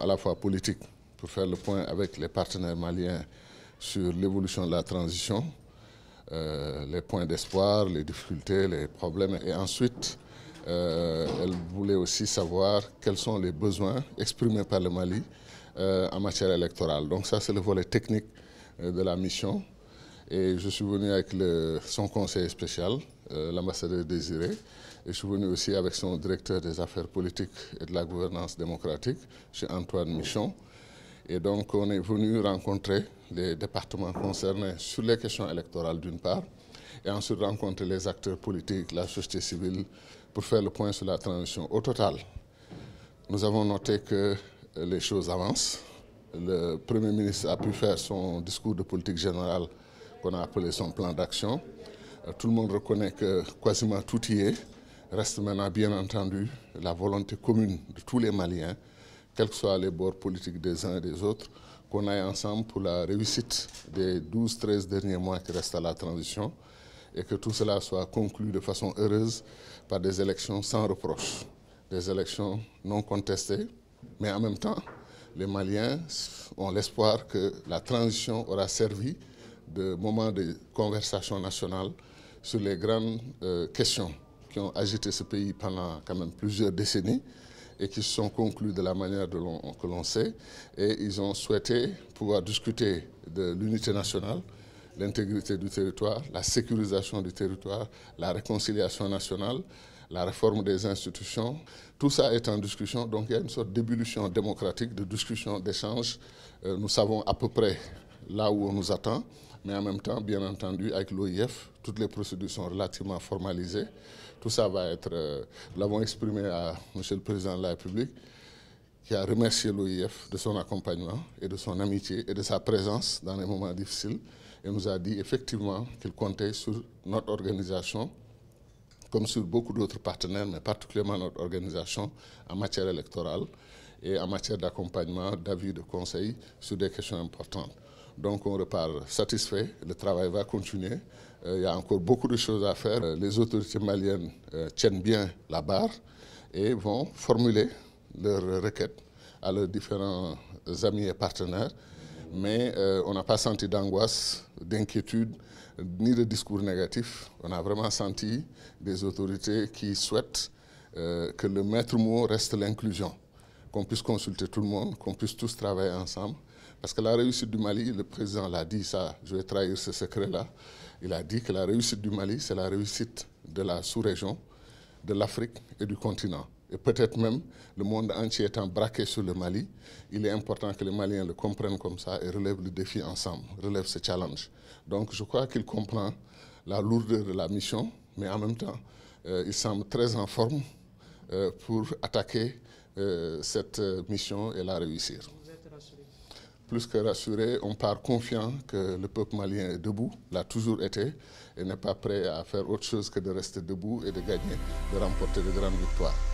à la fois politique pour faire le point avec les partenaires maliens sur l'évolution de la transition, euh, les points d'espoir, les difficultés, les problèmes. Et ensuite, euh, elle voulait aussi savoir quels sont les besoins exprimés par le Mali euh, en matière électorale. Donc ça, c'est le volet technique de la mission. Et je suis venu avec son conseil spécial, euh, l'ambassadeur Désiré. Et je suis venu aussi avec son directeur des affaires politiques et de la gouvernance démocratique, chez Antoine Michon. Et donc, on est venu rencontrer les départements concernés sur les questions électorales d'une part, et ensuite rencontrer les acteurs politiques, la société civile, pour faire le point sur la transition. Au total, nous avons noté que euh, les choses avancent. Le Premier ministre a pu faire son discours de politique générale qu'on a appelé son plan d'action. Euh, tout le monde reconnaît que quasiment tout y est. Reste maintenant, bien entendu, la volonté commune de tous les Maliens, quels que soient les bords politiques des uns et des autres, qu'on aille ensemble pour la réussite des 12-13 derniers mois qui restent à la transition et que tout cela soit conclu de façon heureuse par des élections sans reproche, des élections non contestées, mais en même temps, les Maliens ont l'espoir que la transition aura servi de moments de conversation nationale sur les grandes euh, questions qui ont agité ce pays pendant quand même plusieurs décennies et qui se sont conclues de la manière que l'on sait. Et ils ont souhaité pouvoir discuter de l'unité nationale, l'intégrité du territoire, la sécurisation du territoire, la réconciliation nationale, la réforme des institutions. Tout ça est en discussion, donc il y a une sorte d'ébullition démocratique, de discussion, d'échange. Euh, nous savons à peu près là où on nous attend. Mais en même temps, bien entendu, avec l'OIF, toutes les procédures sont relativement formalisées. Tout ça va être... nous euh, l'avons exprimé à M. le Président de la République, qui a remercié l'OIF de son accompagnement et de son amitié et de sa présence dans les moments difficiles. Et nous a dit effectivement qu'il comptait sur notre organisation, comme sur beaucoup d'autres partenaires, mais particulièrement notre organisation en matière électorale et en matière d'accompagnement, d'avis, de conseil sur des questions importantes. Donc on repart satisfait, le travail va continuer. Euh, il y a encore beaucoup de choses à faire. Euh, les autorités maliennes euh, tiennent bien la barre et vont formuler leurs requêtes à leurs différents amis et partenaires. Mais on n'a pas senti d'angoisse, d'inquiétude, ni de discours négatif. On a vraiment senti des autorités qui souhaitent que le maître mot reste l'inclusion, qu'on puisse consulter tout le monde, qu'on puisse tous travailler ensemble. Parce que la réussite du Mali, le président l'a dit, ça, je vais trahir ce secret-là, il a dit que la réussite du Mali, c'est la réussite de la sous-région, de l'Afrique et du continent. Et peut-être même le monde entier étant braqué sur le Mali, il est important que les Maliens le comprennent comme ça et relèvent le défi ensemble, relèvent ce challenge. Donc je crois qu'il comprend la lourdeur de la mission, mais en même temps, euh, il semble très en forme euh, pour attaquer euh, cette mission et la réussir plus que rassuré, on part confiant que le peuple malien est debout, l'a toujours été, et n'est pas prêt à faire autre chose que de rester debout et de gagner, de remporter de grandes victoires.